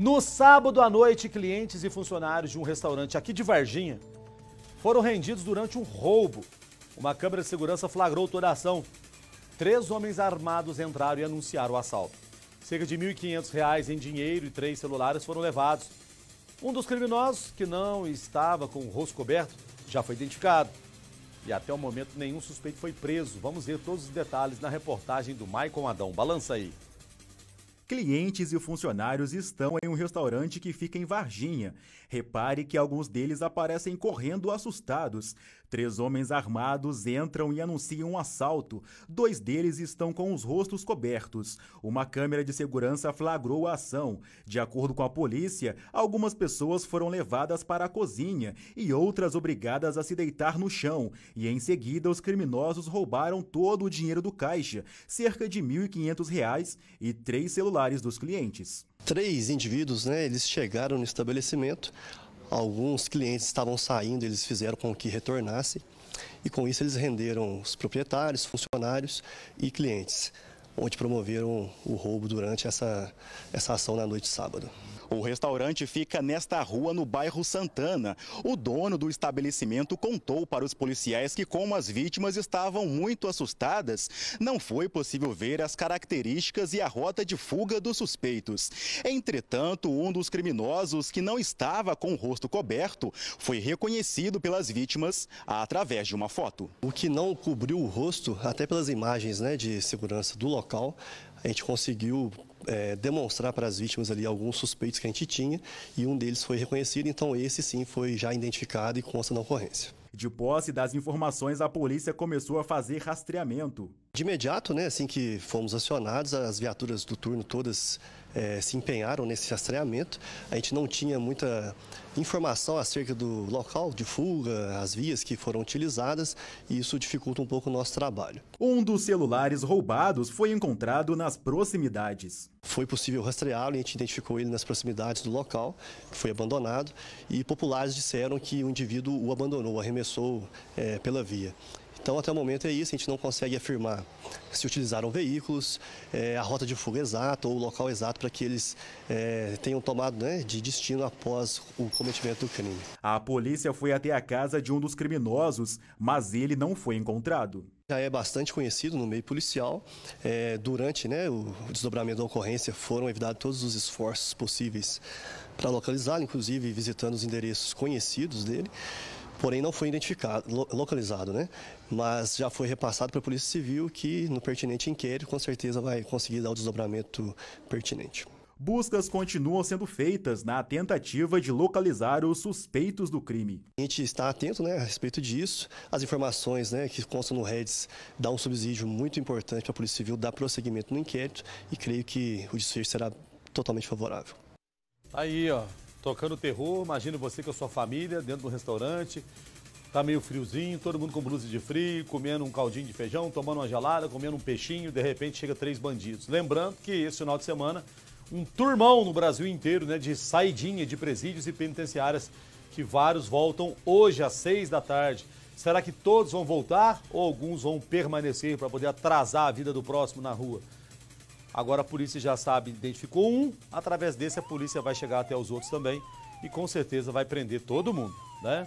No sábado à noite, clientes e funcionários de um restaurante aqui de Varginha foram rendidos durante um roubo. Uma câmera de segurança flagrou toda a ação. Três homens armados entraram e anunciaram o assalto. Cerca de R$ 1.500 em dinheiro e três celulares foram levados. Um dos criminosos, que não estava com o rosto coberto, já foi identificado. E até o momento nenhum suspeito foi preso. Vamos ver todos os detalhes na reportagem do Maicon Adão. Balança aí. Clientes e funcionários estão em um restaurante que fica em Varginha. Repare que alguns deles aparecem correndo assustados. Três homens armados entram e anunciam um assalto. Dois deles estão com os rostos cobertos. Uma câmera de segurança flagrou a ação. De acordo com a polícia, algumas pessoas foram levadas para a cozinha e outras obrigadas a se deitar no chão. E em seguida, os criminosos roubaram todo o dinheiro do caixa, cerca de R$ 1.500 e três celulares celulares dos clientes. Três indivíduos, né, eles chegaram no estabelecimento, alguns clientes estavam saindo, eles fizeram com que retornassem e com isso eles renderam os proprietários, funcionários e clientes, onde promoveram o roubo durante essa, essa ação na noite de sábado. O restaurante fica nesta rua, no bairro Santana. O dono do estabelecimento contou para os policiais que, como as vítimas estavam muito assustadas, não foi possível ver as características e a rota de fuga dos suspeitos. Entretanto, um dos criminosos, que não estava com o rosto coberto, foi reconhecido pelas vítimas através de uma foto. O que não cobriu o rosto, até pelas imagens né, de segurança do local, a gente conseguiu é, demonstrar para as vítimas ali alguns suspeitos que a gente tinha e um deles foi reconhecido, então esse sim foi já identificado e consta na ocorrência. De posse das informações, a polícia começou a fazer rastreamento. De imediato, né, assim que fomos acionados, as viaturas do turno todas é, se empenharam nesse rastreamento. A gente não tinha muita informação acerca do local de fuga, as vias que foram utilizadas, e isso dificulta um pouco o nosso trabalho. Um dos celulares roubados foi encontrado nas proximidades. Foi possível rastreá-lo e a gente identificou ele nas proximidades do local, que foi abandonado, e populares disseram que o indivíduo o abandonou, arremessou é, pela via. Então, até o momento é isso, a gente não consegue afirmar se utilizaram veículos, é, a rota de fuga exata ou o local exato para que eles é, tenham tomado né, de destino após o cometimento do crime. A polícia foi até a casa de um dos criminosos, mas ele não foi encontrado já é bastante conhecido no meio policial. É, durante né, o desdobramento da ocorrência foram evitados todos os esforços possíveis para localizá-lo, inclusive visitando os endereços conhecidos dele porém não foi identificado, localizado, né? Mas já foi repassado para a Polícia Civil, que no pertinente inquérito com certeza vai conseguir dar o desdobramento pertinente. Buscas continuam sendo feitas na tentativa de localizar os suspeitos do crime. A gente está atento né, a respeito disso. As informações né, que constam no REDS dão um subsídio muito importante para a Polícia Civil dar prosseguimento no inquérito e creio que o desfecho será totalmente favorável. Tá aí, ó, tocando terror. Imagina você com a sua família dentro de um restaurante, tá meio friozinho, todo mundo com blusa de frio, comendo um caldinho de feijão, tomando uma gelada, comendo um peixinho, de repente chega três bandidos. Lembrando que esse final de semana, um turmão no Brasil inteiro, né, de saidinha de presídios e penitenciárias, que vários voltam hoje às seis da tarde. Será que todos vão voltar ou alguns vão permanecer para poder atrasar a vida do próximo na rua? Agora a polícia já sabe, identificou um, através desse a polícia vai chegar até os outros também e com certeza vai prender todo mundo, né?